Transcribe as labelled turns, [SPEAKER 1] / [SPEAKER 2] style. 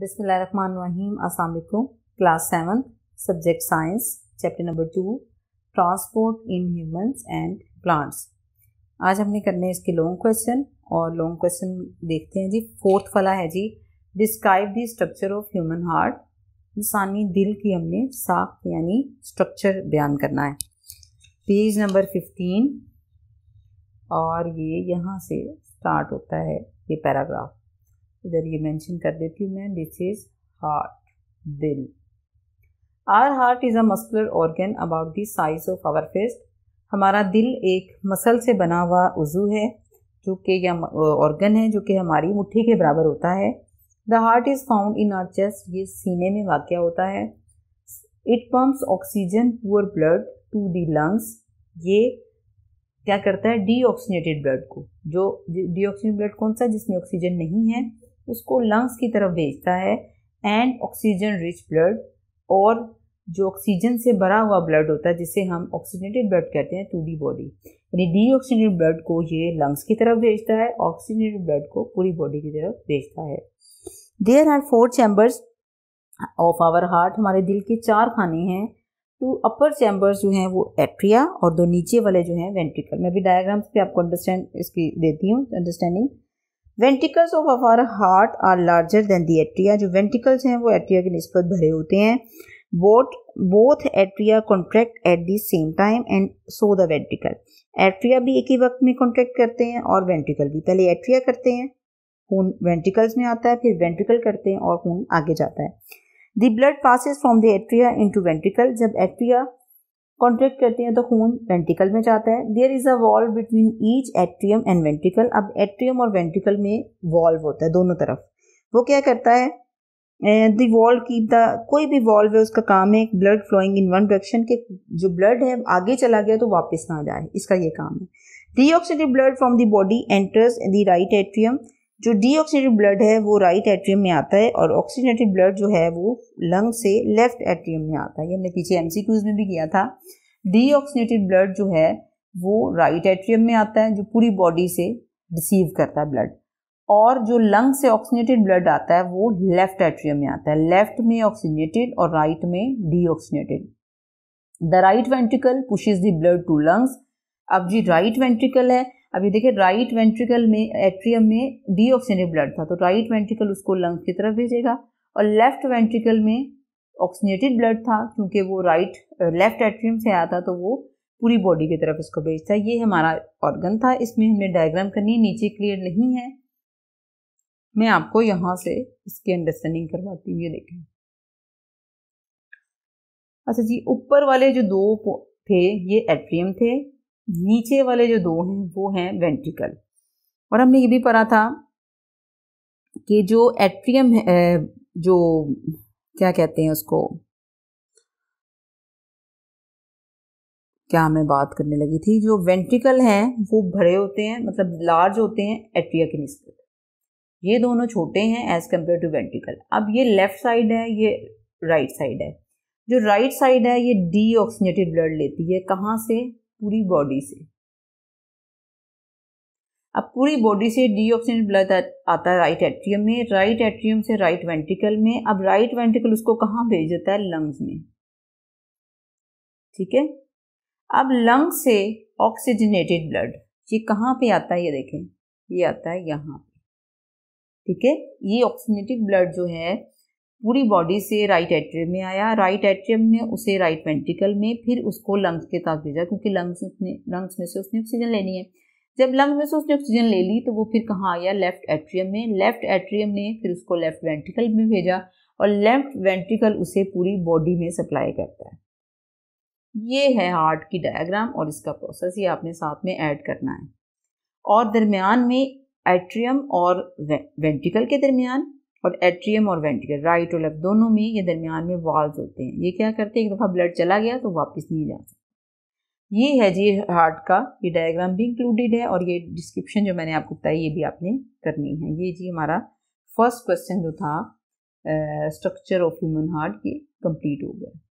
[SPEAKER 1] रहीम असलकुम class seven subject science chapter number two transport in humans and plants आज हमने करने इसके लॉन्ग क्वेश्चन और लॉन्ग क्वेश्चन देखते हैं जी फोर्थ वाला है जी describe the structure of human heart इंसानी दिल की हमने साख यानी स्ट्रक्चर बयान करना है पेज नंबर फिफ्टीन और ये यहाँ से स्टार्ट होता है ये पैराग्राफ इधर ये मेंशन कर देती हूँ मैं दिस इज हार्ट दिल our heart is a muscular organ about the size of our fist हमारा दिल एक मसल से बना हुआ उजू है जो कि या ऑर्गन है जो कि हमारी मुट्ठी के बराबर होता है the heart is found in our chest ये सीने में वाक़ होता है it pumps oxygen poor blood to the lungs ये क्या करता है डीऑक्सीनेटेड ब्लड को जो डीऑक्सीनेटेड ब्लड कौन सा जिसमें ऑक्सीजन नहीं है उसको लंग्स की तरफ भेजता है एंड ऑक्सीजन रिच ब्लड और जो ऑक्सीजन से भरा हुआ ब्लड होता है जिसे हम ऑक्सीजनेटेड ब्लड कहते हैं टू डी बॉडी यानी डी ऑक्सीजनेटेड ब्लड को ये लंग्स की तरफ भेजता है ऑक्सीजनेटेड ब्लड को पूरी बॉडी की तरफ भेजता है there are four chambers of our heart हमारे दिल के चार खाने हैं टू अपर चैम्बर्स जो हैं वो एट्रिया और दो नीचे वाले जो हैं वेंट्रिकल मैं भी डायग्राम्स पे आपको अंडरस्टैंड इसकी देती हूँ understanding ventricles of our heart are larger than the atria जो वेंटिकल्स हैं वो एट्रिया के नस्बत भरे होते हैं both both atria contract at the same time and so the ventricle atria भी एक ही वक्त में कॉन्ट्रैक्ट करते हैं और वेंटिकल भी पहले एट्रिया करते हैं खून वेंटिकल्स में आता है फिर वेंटिकल करते हैं और खून आगे जाता है the blood passes from the atria into ventricle जब एट्रिया कॉन्ट्रैक्ट करते हैं तो खून वेंटिकल में जाता है there is a valve between each atrium and ventricle अब एट्रियम और वेंटिकल में वॉल्व होता है दोनों तरफ वो क्या करता है दी वॉल्व कीप द कोई भी वॉल्व है उसका काम है blood flowing in one direction के जो ब्लड है आगे चला गया तो वापस ना जाए इसका ये काम है deoxygenated blood from the body enters the right atrium जो डीऑक्सीनेटेड ब्लड है वो राइट एट्रियम में आता है और ऑक्सीजनेटेड ब्लड जो है वो लंग से लेफ्ट एट्रियम में आता है ये हमने पीछे एम में भी किया था डीऑक्सीनेटेड ब्लड जो है वो राइट एट्रियम में आता है जो पूरी बॉडी से रिसीव करता है ब्लड और जो लंग से ऑक्सीजनेटेड ब्लड आता है वो लेफ्ट एट्रियम में आता है लेफ्ट में ऑक्सीजनेटेड और राइट में deoxygenated the right ventricle pushes the blood to lungs अब जी राइट वेंट्रिकल है अभी देखिए राइट वेंट्रिकल में एट्रियम में डी ऑक्सीजनेट ब्लड था तो राइट वेंट्रिकल उसको लंग की तरफ भेजेगा और लेफ्ट वेंट्रिकल में ऑक्सीनेटेड ब्लड था क्योंकि वो राइट लेफ्ट एट्रियम से आया था तो वो पूरी बॉडी की तरफ इसको भेजता है ये हमारा ऑर्गन था इसमें हमने डायग्राम करनी है नीचे क्लियर नहीं है मैं आपको यहाँ से इसकी अंडरस्टैंडिंग करवाती हूँ ये देखें अच्छा जी ऊपर वाले जो दो थे ये एट्रियम थे नीचे वाले जो दो हैं वो हैं वेंट्रिकल और हमने ये भी पढ़ा था कि जो एट्रियम है जो क्या कहते हैं उसको क्या मैं बात करने लगी थी जो वेंट्रिकल हैं वो बड़े होते हैं मतलब लार्ज होते हैं एट्रिया के निस्बत ये दोनों छोटे हैं एज कम्पेयर टू वेंट्रिकल अब ये लेफ्ट साइड है ये राइट right साइड है जो राइट right साइड है ये डी ब्लड लेती है कहाँ से पूरी बॉडी से अब पूरी बॉडी से डी ऑक्सीजन ब्लड आता है राइट एट्रियम में राइट एट्रियम से राइट वेंटिकल में अब राइट वेंटिकल उसको कहाँ भेज देता है लंग्स में ठीक है अब लंग से ऑक्सीजनेटेड ब्लड ये कहाँ पे आता है ये देखें ये आता है यहाँ पे ठीक है ये ऑक्सीजनेटेड ब्लड जो है पूरी बॉडी से राइट एट्रियम में आया राइट एट्रियम ने उसे राइट वेंटिकल में फिर उसको लंग्स के तक भेजा क्योंकि लंग्स ने लंग्स में से उसने ऑक्सीजन लेनी है जब लंग्स में से उसने ऑक्सीजन ले ली तो वो फिर कहाँ आया लेफ्ट एट्रियम में लेफ्ट एट्रियम ने फिर उसको लेफ्ट वेंटिकल में भेजा और लेफ्ट वेंटिकल उसे पूरी बॉडी में सप्लाई करता है ये है हार्ट की डायग्राम और इसका प्रोसेस ये आपने साथ में ऐड करना है और दरमियान में एट्रियम और वेंटिकल के दरमियान और एट्रियम और वेंट्रिकल राइट और लेफ्ट दोनों में ये दरमियान में वॉल्व होते हैं ये क्या करते हैं एक दफ़ा ब्लड चला गया तो वापस नहीं जा सकता ये है जी हार्ट का ये डायग्राम भी इंक्लूडेड है और ये डिस्क्रिप्शन जो मैंने आपको बताई ये भी आपने करनी है ये जी हमारा फर्स्ट क्वेश्चन जो था स्ट्रक्चर ऑफ ह्यूमन हार्ट ये कंप्लीट हो गया